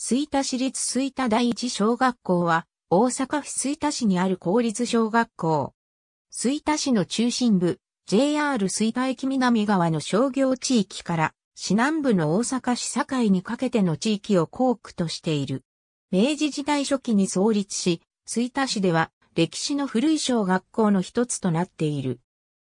吹田市立吹田第一小学校は、大阪府吹田市にある公立小学校。吹田市の中心部、JR 吹田駅南側の商業地域から、市南部の大阪市境にかけての地域を校区としている。明治時代初期に創立し、吹田市では歴史の古い小学校の一つとなっている。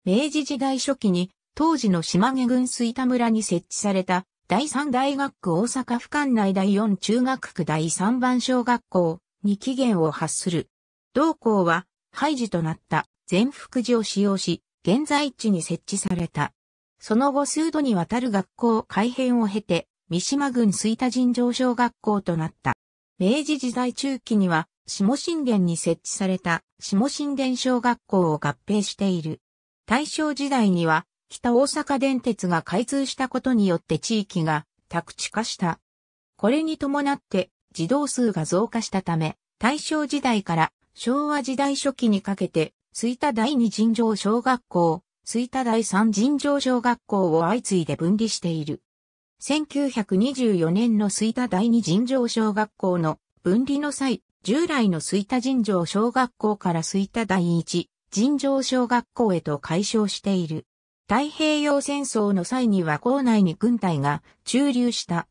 明治時代初期に当時の島毛郡吹田村に設置された第三大学区大阪府管内第四中学区第三番小学校に期限を発する。同校は廃寺となった全福寺を使用し、現在地に設置された。その後数度にわたる学校改編を経て、三島郡水田尋常小学校となった。明治時代中期には、下神殿に設置された下神殿小学校を合併している。大正時代には、北大阪電鉄が開通したことによって地域が宅地化した。これに伴って児童数が増加したため、大正時代から昭和時代初期にかけて、吹田第二尋常小学校、吹田第三尋常小学校を相次いで分離している。1924年の吹田第二尋常小学校の分離の際、従来の吹田尋常小学校から吹田第一尋常小学校へと解消している。太平洋戦争の際には校内に軍隊が駐留した。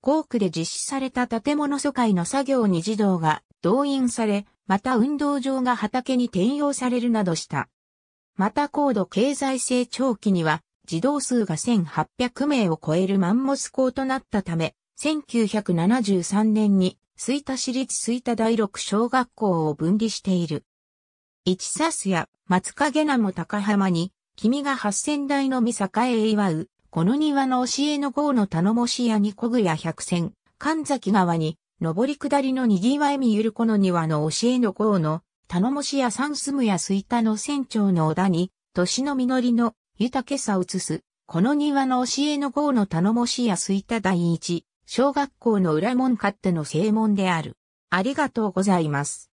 校区で実施された建物疎開の作業に児童が動員され、また運動場が畑に転用されるなどした。また高度経済成長期には児童数が1800名を超えるマンモス校となったため、1973年に水田市立水田第六小学校を分離している。市サスや松影名も高浜に君が八千代の御栄へ祝う、この庭の教えの号の頼もしやにこぐや百戦、神崎川に、上り下りのにぎわいみゆるこの庭の教えの号の、頼もしや三住むや水田の船長の小田に、年の実りの豊けさを移す、この庭の教えの号の頼もしや水田第一、小学校の裏門勝手の正門である。ありがとうございます。